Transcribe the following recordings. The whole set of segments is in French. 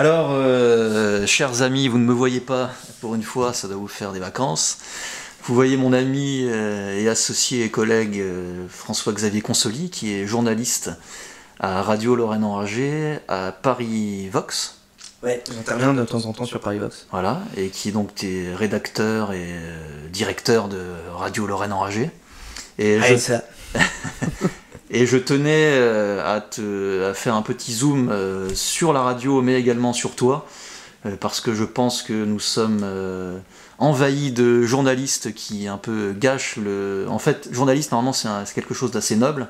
Alors, euh, chers amis, vous ne me voyez pas pour une fois, ça doit vous faire des vacances. Vous voyez mon ami euh, et associé et collègue euh, François-Xavier Consoli, qui est journaliste à Radio Lorraine Enragée, à Paris Vox. Ouais, j'interviens de temps en temps sur Paris Vox. Voilà, et qui est donc rédacteur et directeur de Radio Lorraine Enragée. Et ah, ça Et je tenais euh, à, faire un petit zoom euh, sur la radio, mais également sur toi, euh, parce que je pense que nous sommes envahis de journalistes qui un peu gâchent le... En fait, journaliste, normalement, c'est quelque chose d'assez noble,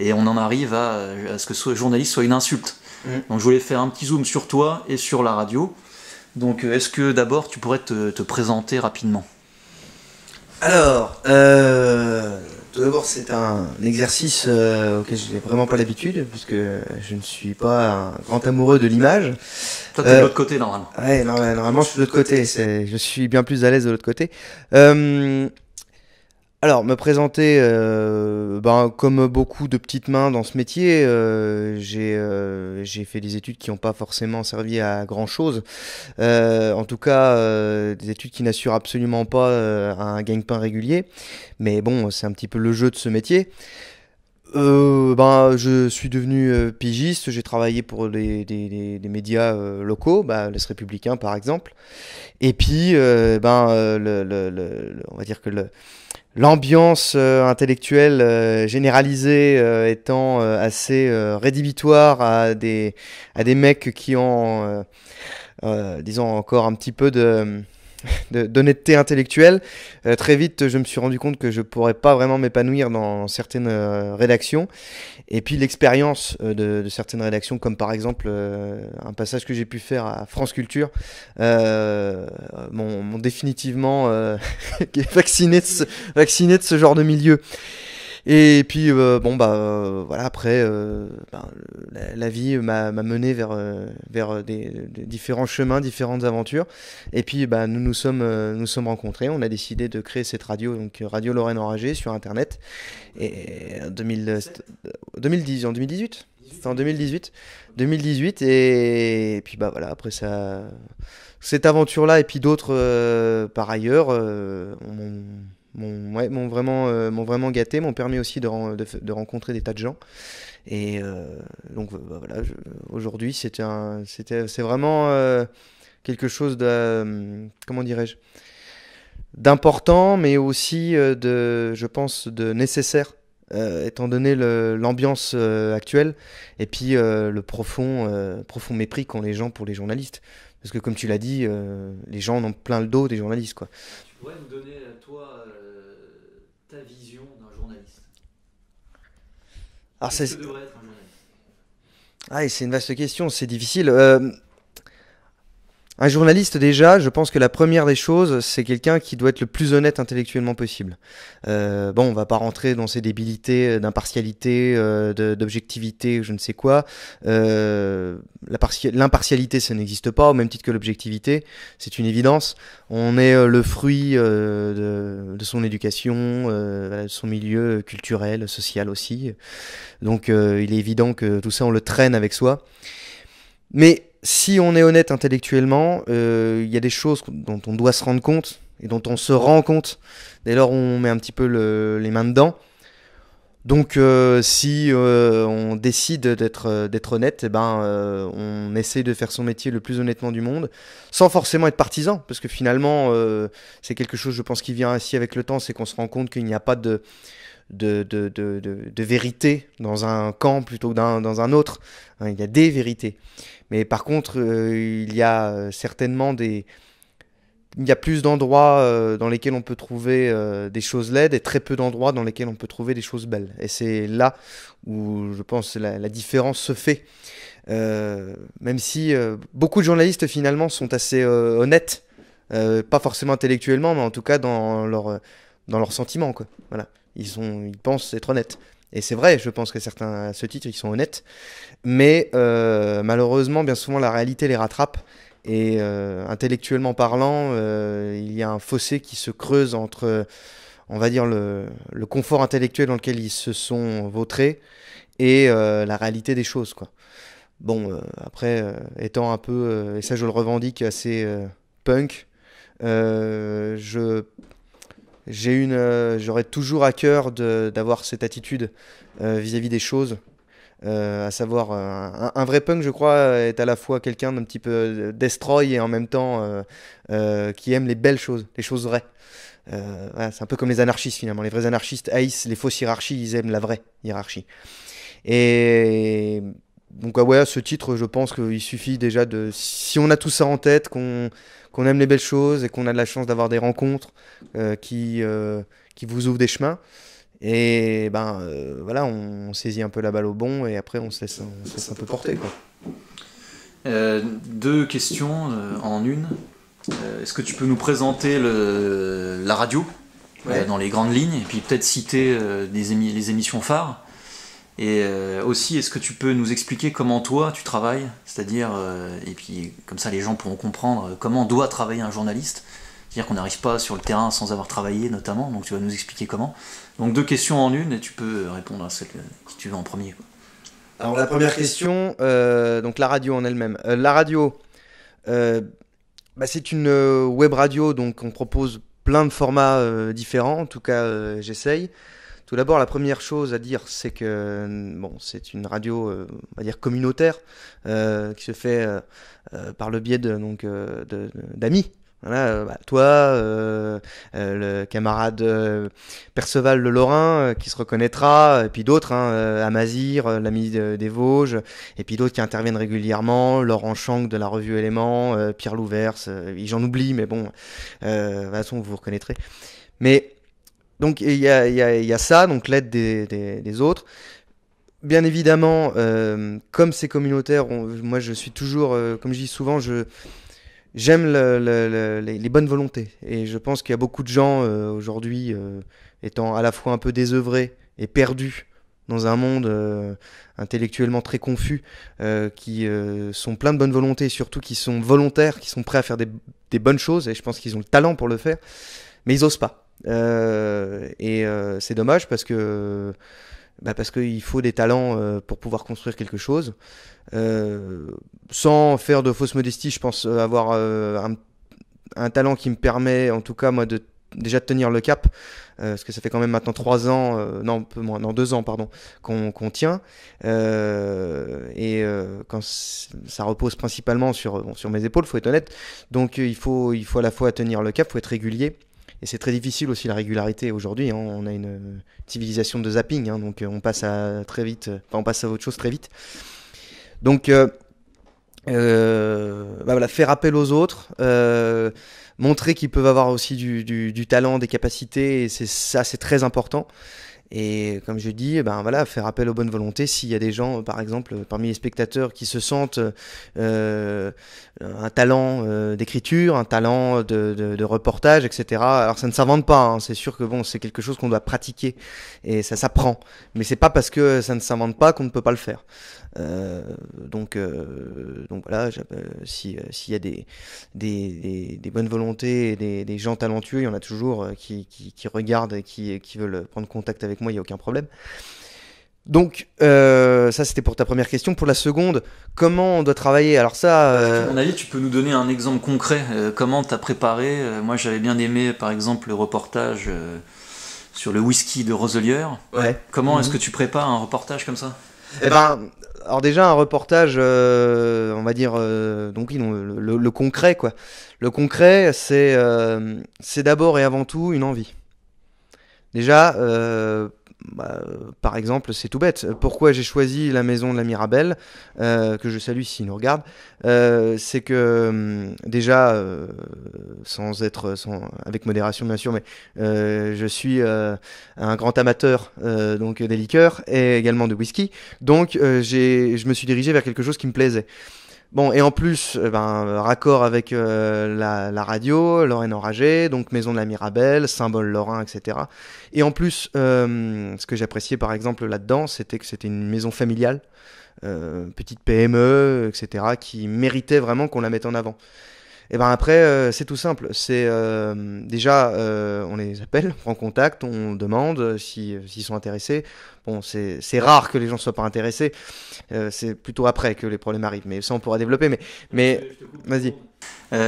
et on en arrive à, ce que soit journaliste soit une insulte. Mmh. Donc je voulais faire un petit zoom sur toi et sur la radio. Donc est-ce que d'abord tu pourrais te, te présenter rapidement alors, euh, tout d'abord, c'est un exercice euh, auquel je n'ai vraiment pas l'habitude, puisque je ne suis pas un grand amoureux de l'image. Toi, t'es de euh, l'autre côté, normalement. Ouais, normalement, je suis de l'autre côté. Je suis bien plus à l'aise de l'autre côté. Euh, alors, me présenter, euh, ben, comme beaucoup de petites mains dans ce métier, euh, j'ai euh, fait des études qui n'ont pas forcément servi à grand-chose. Euh, en tout cas, des études qui n'assurent absolument pas un gagne-pain régulier. Mais bon, c'est un petit peu le jeu de ce métier. Euh, ben, je suis devenu euh, pigiste, j'ai travaillé pour les des, des médias euh, locaux, bah, Les Républicains par exemple. Et puis, ben, le, le, le, on va dire que l'ambiance intellectuelle généralisée étant assez rédhibitoire à des, à des mecs qui ont, disons, encore un petit peu de d'honnêteté intellectuelle. Euh, très vite, je me suis rendu compte que je ne pourrais pas vraiment m'épanouir dans certaines euh, rédactions. Et puis l'expérience euh, de, de, certaines rédactions, comme par exemple un passage que j'ai pu faire à France Culture, m'ont définitivement vacciné, de ce, vacciné de ce genre de milieu. Et puis, euh, bon, bah, euh, voilà, après, euh, ben, la, vie m'a mené vers, vers des, différents chemins, différentes aventures. Et puis, bah, nous nous sommes, nous sommes rencontrés. On a décidé de créer cette radio, donc Radio Lorraine Enragée, sur Internet. Et en 2010, en 2018 en 2018. 2018 et... puis bah voilà, après ça cette aventure là et puis d'autres par ailleurs m'ont vraiment, euh, vraiment gâté, m'ont permis aussi de, rencontrer des tas de gens. Et euh, donc bah, voilà, aujourd'hui c'était c'est vraiment euh, quelque chose de, hum, comment dirais-je, d'important, mais aussi de, je pense, de nécessaire. étant donné l'ambiance actuelle et puis le profond, profond mépris qu'ont les gens pour les journalistes. Parce que comme tu l'as dit, les gens ont plein le dos des journalistes. Quoi. Tu nous donner, toi, vision d'un journaliste Alors c'est... ah, c'est une vaste question, c'est difficile. Euh, un journaliste déjà, je pense que la première des choses, c'est quelqu'un qui doit être le plus honnête intellectuellement possible. Euh, bon, on va pas rentrer dans ces débilités euh, d'impartialité, euh, d'objectivité, je ne sais quoi. Euh, L'impartialité, ça n'existe pas, au même titre que l'objectivité, c'est une évidence. On est le fruit de, de, son éducation, de son milieu culturel, social aussi. Donc il est évident que tout ça, on le traîne avec soi. Mais si on est honnête intellectuellement, il euh, y a des choses dont on doit se rendre compte et dont on se rend compte dès lors on met un petit peu les mains dedans. Donc, euh, si euh, on décide d'être euh, d'être honnête, eh ben, on essaie de faire son métier le plus honnêtement du monde, sans forcément être partisan, parce que finalement, c'est quelque chose, je pense, qui vient ainsi avec le temps, c'est qu'on se rend compte qu'il n'y a pas de de, de, de, vérité dans un camp plutôt que dans un autre. Hein, il y a des vérités. Mais par contre, il y a certainement des, il y a plus d'endroits euh, dans lesquels on peut trouver euh, des choses laides et très peu d'endroits dans lesquels on peut trouver des choses belles. Et c'est là où je pense la, différence se fait. Euh, même si beaucoup de journalistes finalement sont assez honnêtes, pas forcément intellectuellement, mais en tout cas dans leur dans leurs sentiments quoi. Voilà, ils sont, ils pensent être honnêtes. Et c'est vrai, je pense que certains à ce titre ils sont honnêtes, mais malheureusement bien souvent la réalité les rattrape et euh, intellectuellement parlant, euh, il y a un fossé qui se creuse entre, on va dire, le, confort intellectuel dans lequel ils se sont vautrés et euh, la réalité des choses. Quoi. Bon, après, étant un peu, et ça je le revendique, assez punk, je j'ai une, j'aurais toujours à cœur d'avoir cette attitude vis à -vis des choses euh, à savoir, euh, un, vrai punk, je crois, est à la fois quelqu'un d'un petit peu euh, destroy et en même temps qui aime les belles choses, les choses vraies. c'est un peu comme les anarchistes finalement. Les vrais anarchistes haïssent les fausses hiérarchies, ils aiment la vraie hiérarchie. Et donc ouais, ce titre, je pense qu'il suffit déjà de... Si on a tout ça en tête, qu'on aime les belles choses et qu'on a de la chance d'avoir des rencontres qui, qui vous ouvrent des chemins, et ben euh, voilà, on, saisit un peu la balle au bon et après on se laisse, un peu porter. Euh, deux questions euh, en une. Est-ce que tu peux nous présenter la radio dans les grandes lignes et puis peut-être citer les émissions phares et aussi, est-ce que tu peux nous expliquer comment toi tu travailles C'est-à-dire, et puis comme ça les gens pourront comprendre comment doit travailler un journaliste c'est-à-dire qu'on n'arrive pas sur le terrain sans avoir travaillé, notamment, donc tu vas nous expliquer comment. Donc deux questions en une, et tu peux répondre à celle que, tu veux en premier. Alors la première question, euh, donc la radio en elle-même. Euh, la radio, euh, bah, c'est une web radio, donc on propose plein de formats différents, en tout cas j'essaye. Tout d'abord, la première chose à dire, c'est que bon, c'est une radio, on va dire communautaire, qui se fait par le biais de donc d'amis voilà, euh, bah, toi, euh, euh, le camarade Perceval le Lorrain qui se reconnaîtra, et puis d'autres, hein, Amazir, l'ami des Vosges, et puis d'autres qui interviennent régulièrement, Laurent Chang de la revue Élément, Pierre Louvers, j'en oublie, mais bon, de toute façon, vous vous reconnaîtrez. Mais donc il y a, ça, donc l'aide des, autres bien évidemment, comme c'est communautaire, moi je suis toujours, comme je dis souvent, je, j'aime les, bonnes volontés. Et je pense qu'il y a beaucoup de gens euh, aujourd'hui, euh, étant à la fois un peu désœuvrés et perdus dans un monde euh, intellectuellement très confus, qui sont pleins de bonnes volontés et surtout qui sont volontaires, qui sont prêts à faire des, des bonnes choses, et je pense qu'ils ont le talent pour le faire, mais ils osent pas. et c'est dommage parce que bah parce qu'il faut des talents euh, pour pouvoir construire quelque chose. Euh, sans faire de fausse modestie, je pense euh, avoir un, talent qui me permet, en tout cas, moi, de déjà de tenir le cap, parce que ça fait quand même maintenant trois ans, non, moins, non, deux ans, pardon, qu'on tient. et quand ça repose principalement sur, sur mes épaules, faut être honnête. Donc il faut, il faut à la fois tenir le cap, faut être régulier et c'est très difficile aussi la régularité aujourd'hui. Hein, on a une euh, civilisation de zapping, hein, donc euh, on passe à très vite, euh, on passe à autre chose très vite. Donc bah voilà, faire appel aux autres, montrer qu'ils peuvent avoir aussi du, talent, des capacités, c'est ça, c'est très important. Et comme je dis, ben voilà, faire appel aux bonnes volontés. S'il y a des gens, par exemple, parmi les spectateurs qui se sentent euh, un talent euh, d'écriture, un talent de, reportage, etc. Alors ça ne s'invente pas. Hein. C'est sûr que bon, c'est quelque chose qu'on doit pratiquer et ça s'apprend. Mais c'est pas parce que ça ne s'invente pas qu'on ne peut pas le faire. Euh, donc, euh, donc voilà, euh, s'il y a des, des, bonnes volontés des, gens talentueux, il y en a toujours qui, qui, qui regardent et qui, qui, veulent prendre contact avec moi, il n'y a aucun problème. Donc, ça c'était pour ta première question. Pour la seconde, comment on doit travailler Alors, ça. mon avis, tu peux nous donner un exemple concret. comment comment t'as préparé Moi, j'avais bien aimé, par exemple, le reportage sur le whisky de Roselier. Ouais. Comment est-ce mhm. que tu prépares un reportage comme ça eh, eh ben, ben, alors déjà un reportage, euh, on va dire, euh, donc le, concret quoi. Le concret, c'est euh, c'est d'abord et avant tout une envie. Déjà, bah, par exemple, c'est tout bête. Pourquoi j'ai choisi la maison de la Mirabelle, euh, que je salue s'il nous regarde, euh, c'est que hum, déjà, euh, sans être, avec modération bien sûr, mais je suis un grand amateur donc des liqueurs et également de whisky. Donc, je me suis dirigé vers quelque chose qui me plaisait. Bon, et en plus, euh, ben, raccord avec euh, la, la, radio, Lorraine enragée, donc Maison de la Mirabelle, symbole lorrain, etc. Et en plus, euh, ce que j'appréciais par exemple là-dedans, c'était que c'était une maison familiale, petite PME, etc., qui méritait vraiment qu'on la mette en avant. Et eh ben après, euh, c'est tout simple. C'est euh, déjà, euh, on les appelle, on prend contact, on demande s'ils sont intéressés. Bon, c'est rare que les gens ne soient pas intéressés. c'est plutôt après que les problèmes arrivent. Mais ça, on pourra développer. Mais, mais vas-y.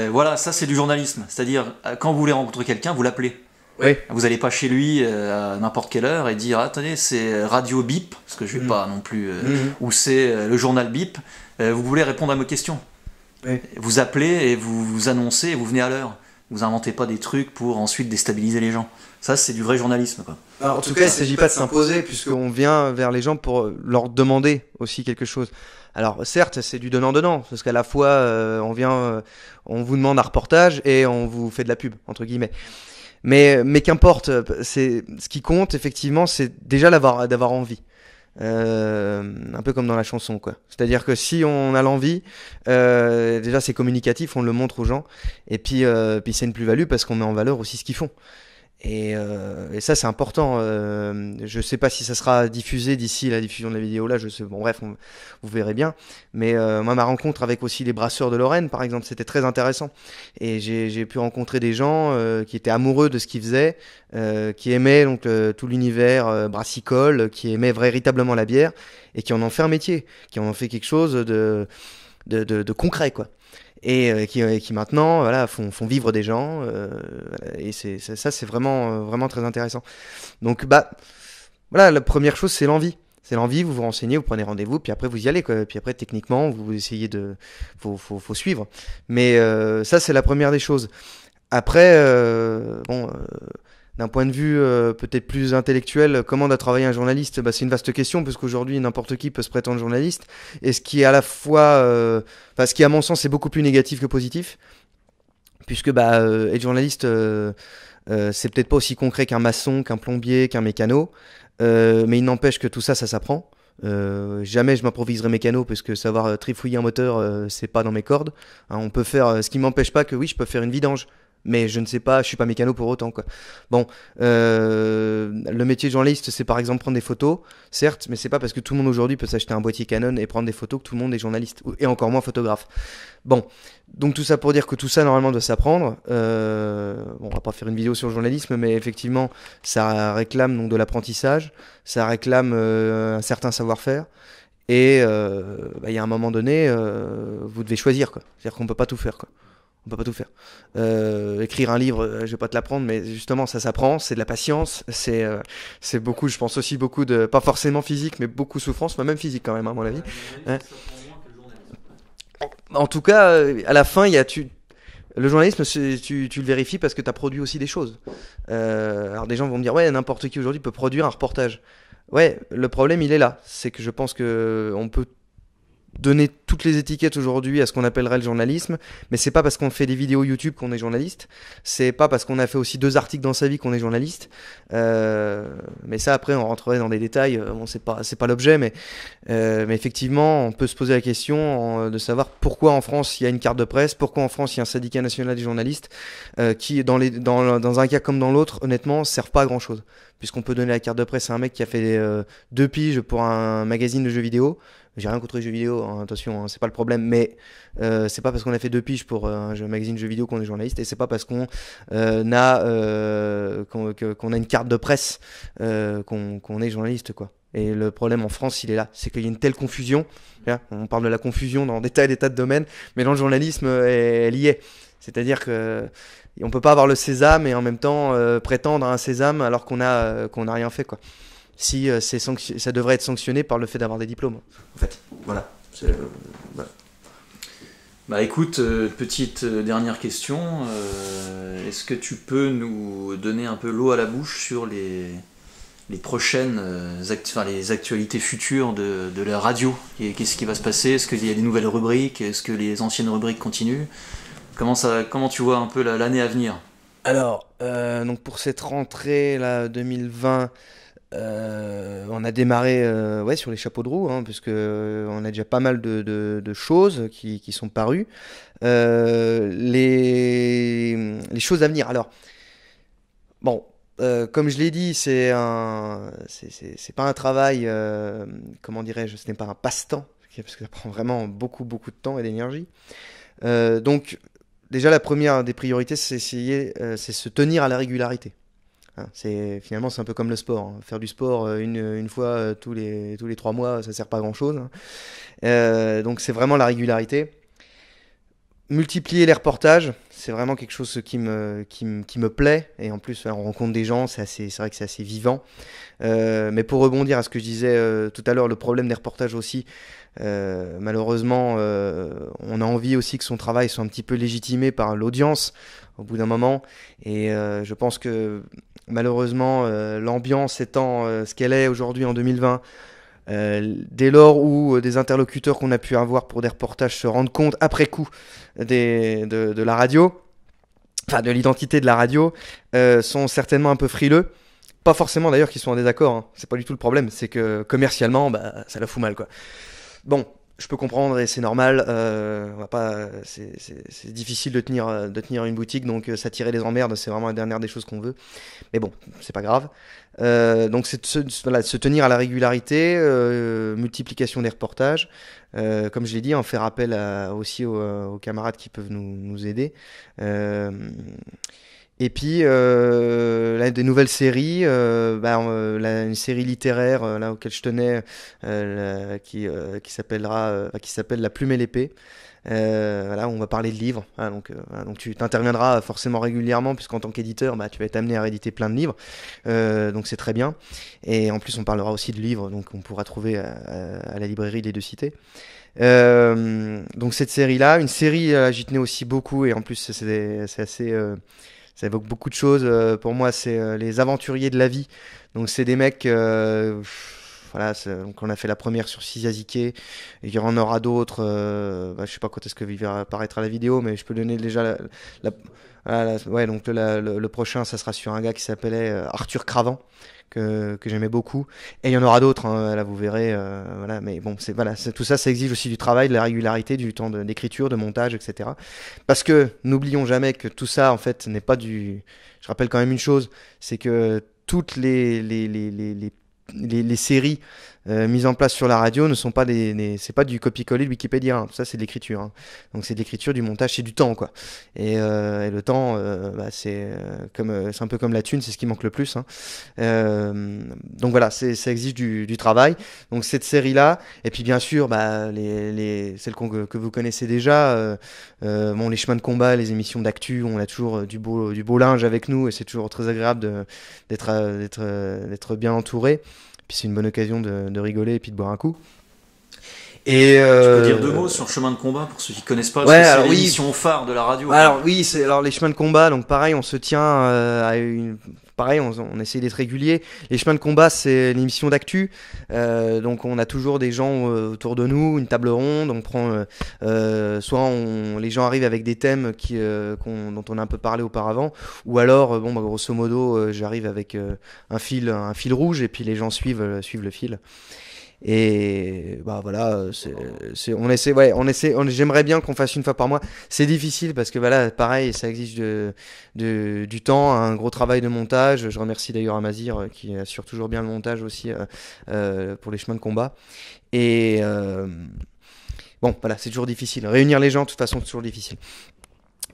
voilà, ça, c'est du journalisme. C'est-à-dire, quand vous voulez rencontrer quelqu'un, vous l'appelez. Oui. Vous n'allez pas chez lui à n'importe quelle heure et dire attendez c'est Radio Bip parce que je vais mm. pas non plus mm. ou c'est le journal Bip. vous voulez répondre à mes questions. Vous appelez et vous, vous annoncez et vous venez à l'heure. Vous inventez pas des trucs pour ensuite déstabiliser les gens. Ça, c'est du vrai journalisme. Quoi. Alors, bah, en tout cas, il ne s'agit pas de s'imposer, puisqu'on vient vers les gens pour euh, leur demander aussi quelque chose. Alors, certes, c'est du donnant-donnant, parce qu'à la fois, euh, on vient, euh, on vous demande un reportage et on vous fait de la pub, entre guillemets. Mais, mais qu'importe, c'est, ce qui compte, effectivement, c'est déjà d'avoir envie. Euh, un peu comme dans la chanson, quoi. C'est-à-dire que si on a l'envie, euh, déjà c'est communicatif, on le montre aux gens, et puis, euh, puis c'est une plus-value parce qu'on met en valeur aussi ce qu'ils font. Et, euh, et, ça, c'est important. Euh, je ne sais pas si ça sera diffusé d'ici la diffusion de la vidéo. Là, je sais. Bon, bref, vous verrez bien. Mais euh, moi, ma rencontre avec aussi les brasseurs de Lorraine, par exemple, c'était très intéressant. Et j'ai pu rencontrer des gens euh, qui étaient amoureux de ce qu'ils faisaient, euh, qui aimaient donc tout l'univers euh, brassicole, qui aimaient véritablement la bière et qui en ont fait un métier, qui en ont fait quelque chose de, de, de, de concret, quoi. Euh, euh, et qui, qui, maintenant euh, voilà, font, font vivre des gens. et c'est, ça, c'est vraiment, vraiment très intéressant. Donc, bah, voilà, la première chose, c'est l'envie c'est l'envie, vous vous renseignez, vous prenez rendez-vous, puis après vous y allez, puis après techniquement vous essayez de, faut, faut, suivre. Mais ça c'est la première des choses. Après, bon, d'un point de vue euh, peut-être plus intellectuel, comment doit travailler un journaliste bah, C'est une vaste question, parce qu'aujourd'hui, n'importe qui peut se prétendre journaliste. Et ce qui est à la fois. Euh, à mon sens, est beaucoup plus négatif que positif, puisque bah, euh, être journaliste, euh, c'est peut-être pas aussi concret qu'un maçon, qu'un plombier, qu'un mécano. mais il n'empêche que tout ça, ça s'apprend. jamais je m'improviserai mécano parce que savoir trifouiller un moteur, c'est pas dans mes cordes. Hein, on peut faire, ce qui m'empêche pas que oui, je peux faire une vidange mais je ne sais pas, je suis pas mécano pour autant quoi. Bon, euh, le métier de journaliste, c'est par exemple prendre des photos, certes, mais c'est pas parce que tout le monde aujourd'hui peut s'acheter un boîtier Canon et prendre des photos que tout le monde est journaliste et encore moins photographe. Bon, donc tout ça pour dire que tout ça normalement doit s'apprendre. Euh, bon, on va pas faire une vidéo sur le journalisme, mais effectivement, ça réclame donc de l'apprentissage, ça réclame euh, un certain savoir-faire. Et euh, bah, il y a un moment donné, vous devez choisir. C'est-à-dire qu'on ne peut pas tout faire. Quoi on peut pas tout faire. Euh, écrire un livre, euh, je vais pas te l'apprendre, mais justement, ça s'apprend, c'est de la patience, c'est euh, c'est beaucoup, je pense aussi beaucoup de, pas forcément physique, mais beaucoup souffrance, même physique quand même, hein, à mon avis. Hein en tout cas, à la fin, il y a, tu, le journalisme, tu, tu, le vérifies parce que tu as produit aussi des choses. alors des gens vont me dire, ouais, n'importe qui aujourd'hui peut produire un reportage. Ouais, le problème, il est là. C'est que je pense que on peut donner toutes les étiquettes aujourd'hui à ce qu'on appellerait le journalisme, mais c'est pas parce qu'on fait des vidéos YouTube qu'on est journaliste, c'est pas parce qu'on a fait aussi deux articles dans sa vie qu'on est journaliste. Euh, mais ça, après, on rentrerait dans des détails, euh, bon, c'est pas, c'est pas l'objet, mais, euh, mais effectivement, on peut se poser la question de savoir pourquoi en France il y a une carte de presse, pourquoi en France il y a un syndicat national des journalistes, qui, dans, les, dans, dans un cas comme dans l'autre, honnêtement, servent pas à grand chose. Puisqu'on peut donner la carte de presse à un mec qui a fait deux piges pour un magazine de jeux vidéo, j'ai rien contre les jeux vidéo, hein, attention, hein, c'est pas le problème, mais euh, c'est pas parce qu'on a fait deux piges pour euh, un jeu, magazine jeux vidéo qu'on est journaliste, et c'est pas parce qu'on euh, a, qu'on a une carte de presse qu'on est journaliste, quoi. Et le problème en France, il est là, c'est qu'il y a une telle confusion. on parle de la confusion dans des tas et des tas de domaines, mais dans le journalisme, elle y est. C'est-à-dire que on peut pas avoir le sésame et en même temps prétendre à un sésame alors qu'on a qu'on n'a rien fait quoi si euh, ça devrait être sanctionné par le fait d'avoir des diplômes. En fait, voilà. Euh, bah écoute, euh, petite dernière question. Est-ce que tu peux nous donner un peu l'eau à la bouche sur les, prochaines les actualités futures de, la radio Qu'est-ce qui va se passer Est-ce qu'il y a des nouvelles rubriques Est-ce que les anciennes rubriques continuent comment, ça, comment tu vois un peu l'année à venir Alors, donc pour cette rentrée là, 2020, euh, on a démarré euh, ouais, sur les chapeaux de roue, hein, puisque euh, on a déjà pas mal de, choses qui, sont parues. les, choses à venir. Alors, bon, comme je l'ai dit, c'est pas un travail, comment dirais-je, ce n'est pas un passe-temps, parce que ça prend vraiment beaucoup beaucoup de temps et d'énergie. donc, déjà la première des priorités, c'est c'est se tenir à la régularité c'est finalement c'est un peu comme le sport. Hein. Faire du sport euh, une, une, fois euh, tous les tous les trois mois, ça sert pas à grand chose. Hein. Euh, donc c'est vraiment la régularité multiplier les reportages, c'est vraiment quelque chose qui me, plaît. Et en plus, on rencontre des gens, c'est vrai que c'est assez vivant. Euh, mais pour rebondir à ce que je disais euh, tout à l'heure, le problème des reportages aussi, euh, malheureusement, on a envie aussi que son travail soit un petit peu légitimé par l'audience au bout d'un moment. Et je pense que malheureusement, l'ambiance étant ce qu'elle est aujourd'hui en 2020, euh, dès lors où euh, des interlocuteurs qu'on a pu avoir pour des reportages se rendent compte après coup des, de, de, la radio, enfin de l'identité de la radio, euh, sont certainement un peu frileux. Pas forcément d'ailleurs qu'ils sont en désaccord, hein. c'est pas du tout le problème, c'est que commercialement, bah, ça la fout mal quoi. Bon, je peux comprendre et c'est normal. Euh, on va pas, c'est difficile de tenir, de tenir une boutique, donc euh, s'attirer les emmerdes, c'est vraiment la dernière des choses qu'on veut. Mais bon, c'est pas grave. Euh, donc c'est se, tenir à la régularité, multiplication des reportages. comme je l'ai dit, en faire appel aussi aux, camarades qui peuvent nous aider. Et puis, euh, des nouvelles séries, euh, bah, euh, une série littéraire là auquel je tenais, qui, qui s'appellera, bah, qui s'appelle La Plume et l'épée. voilà, on va parler de livres, hein, donc, donc tu t'interviendras forcément régulièrement puisqu'en tant qu'éditeur, bah, tu vas être amené à rééditer plein de livres, donc c'est très bien. Et en plus, on parlera aussi de livres, donc on pourra trouver à, la librairie des deux cités. donc cette série-là, une série, j'y tenais aussi beaucoup et en plus c'est assez ça évoque beaucoup de choses. Euh, pour moi, c'est euh, les aventuriers de la vie. Donc, c'est des mecs. Euh, voilà, euh, donc on a fait la première sur Sisazike, il y en aura d'autres. Euh, bah, je sais pas quand est-ce que va apparaître à la vidéo, mais je peux donner déjà la. ouais, donc le, prochain, ça sera sur un gars qui s'appelait euh, Arthur Cravant, que, j'aimais beaucoup. Et il y en aura d'autres, hein, là vous verrez. voilà, mais bon, c'est voilà, tout ça, ça exige aussi du travail, de la régularité, du temps d'écriture, de, montage, etc. Parce que n'oublions jamais que tout ça, en fait, n'est pas du. Je rappelle quand même une chose, c'est que toutes les les, les séries mise euh, mises en place sur la radio ne sont pas des, c'est pas du copier-coller de Wikipédia. Hein. Ça c'est de l'écriture. Hein. Donc c'est de l'écriture, du montage, c'est du temps quoi. Et, euh, le temps, euh, bah, c'est comme c'est un peu comme la thune, c'est ce qui manque le plus. Hein. donc voilà, ça exige du, travail. Donc cette série là, et puis bien sûr, bah, les, les celles que vous connaissez déjà, bon les chemins de combat, les émissions d'actu, on a toujours du beau du beau linge avec nous et c'est toujours très agréable d'être d'être bien entouré. Puis c'est une bonne occasion de, de, rigoler et puis de boire un coup. Et euh... Tu peux euh, dire deux mots sur Chemin de combat pour ceux qui connaissent pas ouais, c'est l'émission phare de la radio. Alors oui, c'est alors les chemins de combat. Donc pareil, on se tient euh, à une pareil, on, on essaie d'être régulier. Les chemins de combat, c'est l'émission d'actu. Euh, donc on a toujours des gens euh, autour de nous, une table ronde. On prend, euh, soit on, les gens arrivent avec des thèmes qui, dont on a un peu parlé auparavant, ou alors, bon, bah, grosso modo, j'arrive avec un fil, un fil rouge, et puis les gens suivent, suivent le fil. Et bah voilà, on essaie, ouais, on essaie. J'aimerais bien qu'on fasse une fois par mois. C'est difficile parce que voilà, pareil, ça exige de, du temps, un gros travail de montage. Je remercie d'ailleurs Amazir euh, qui assure toujours bien le montage aussi euh, euh, pour les chemins de combat. Et bon, voilà, c'est toujours difficile. Réunir les gens, de toute façon, c'est toujours difficile.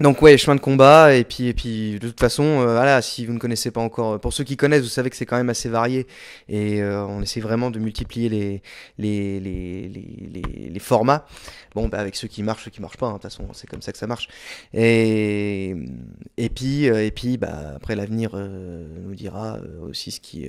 Donc ouais, chemin de combat et puis et puis de toute façon, euh, voilà, si vous ne connaissez pas encore, pour ceux qui connaissent, vous savez que c'est quand même assez varié et euh, on essaie vraiment de multiplier les les, les, les, les formats. Bon, bah, avec ceux qui marchent, ceux qui marchent pas, hein, de toute façon, c'est comme ça que ça marche. Et et puis euh, et puis bah après l'avenir nous dira aussi ce qui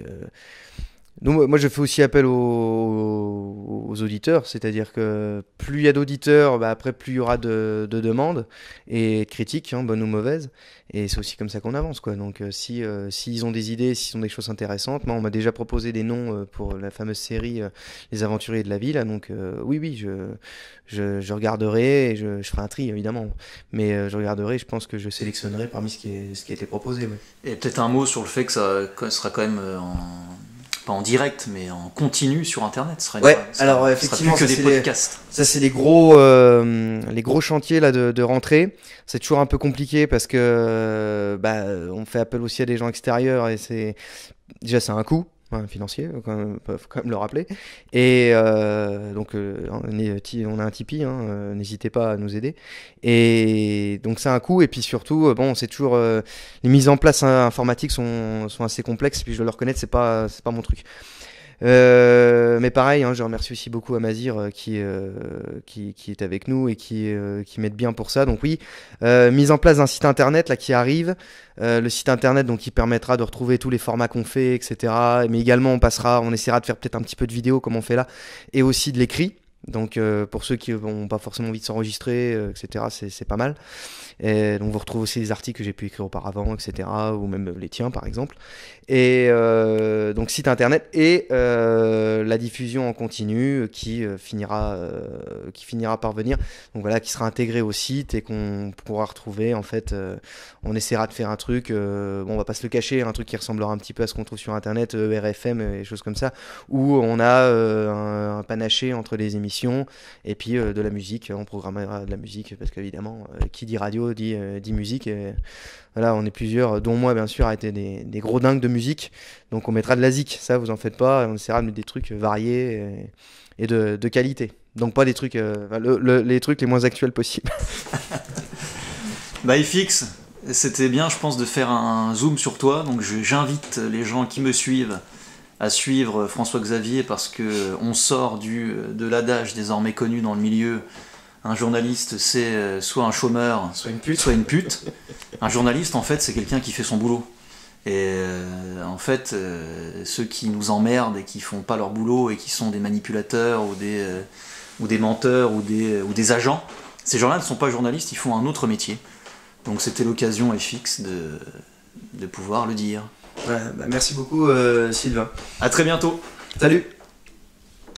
moi, je fais aussi appel aux, auditeurs, c'est-à-dire que plus il y a d'auditeurs, bah, après, plus il y aura de, demandes et de critiques, hein, bonnes ou mauvaises. Et c'est aussi comme ça qu'on avance. Quoi. Donc, euh, si euh, s'ils ont des idées, s'ils ont des choses intéressantes, moi, on m'a déjà proposé des noms euh, pour la fameuse série Les Aventuriers de la Ville. Hein. Donc, oui, oui, je, je, regarderai et je, ferai un tri, évidemment. Mais je regarderai, je pense que je sélectionnerai parmi ce qui, est, ce qui a été proposé. Et peut-être un mot sur le fait que ça, ça sera quand même en pas en direct, mais en continu sur Internet. serait, ouais, alors effectivement, que des podcasts. ça c'est les gros, euh, les gros chantiers là de, rentrée. C'est toujours un peu compliqué parce que bah, on fait appel aussi à des gens extérieurs et c'est déjà c'est un coût un financier, quand faut quand même le rappeler. Et euh, donc, euh, on a un Tipeee, hein, euh, n'hésitez pas à nous aider. Et donc, c'est un coût. Et puis surtout, bon, c'est toujours. les mises en place hein, informatiques sont, assez complexes. puis, je dois le reconnaître, c'est pas, c'est pas mon truc. Euh, mais pareil, hein, je remercie aussi beaucoup Amazir euh, qui, euh, qui, qui, est avec nous et qui, qui m'aide bien pour ça. Donc oui, mise en place d'un site internet là qui arrive. le site internet donc qui permettra de retrouver tous les formats qu'on fait, etc. Mais également on passera, on essaiera de faire peut-être un petit peu de vidéo comme on fait là et aussi de l'écrit. Donc euh, pour ceux qui n'ont pas forcément envie de s'enregistrer, euh, etc., c'est pas mal. Et donc vous retrouvez aussi les articles que j'ai pu écrire auparavant, etc., ou même les tiens par exemple. Et euh, donc site internet et la diffusion en continu qui finira, qui finira par venir. Donc voilà, qui sera intégrée au site et qu'on pourra retrouver. En fait, on essaiera de faire un truc. bon, on va pas se le cacher, un truc qui ressemblera un petit peu à ce qu'on trouve sur internet, RFM et choses comme ça, où on a un, un panaché entre les émissions et puis euh, de la musique, on programmera de la musique, parce qu'évidemment, euh, qui dit radio dit, euh, dit musique. voilà, on est plusieurs, dont moi bien sûr, a été des, gros dingues de musique, donc on mettra de la zik, ça vous en faites pas, on essaiera de mettre des trucs variés et, de, qualité. Donc pas des trucs, les trucs les moins actuels possibles. bah, fixe c'était bien, je pense, de faire un zoom sur toi. Donc j'invite les gens qui me suivent à suivre euh, François Xavier parce que euh, on sort du, euh, de l'adage désormais connu dans le milieu. Un journaliste, c'est soit un chômeur, soit une pute. Soit une Un journaliste, en fait, c'est quelqu'un qui fait son boulot. Et en fait, ceux qui nous emmerdent et qui font pas leur boulot et qui sont des manipulateurs ou des, ou des menteurs ou des, ou des agents, ces gens-là ne sont pas journalistes, ils font un autre métier. Donc c'était l'occasion et fixe de, de pouvoir le dire. Bah, merci beaucoup, euh, Sylvain. À très bientôt. Salut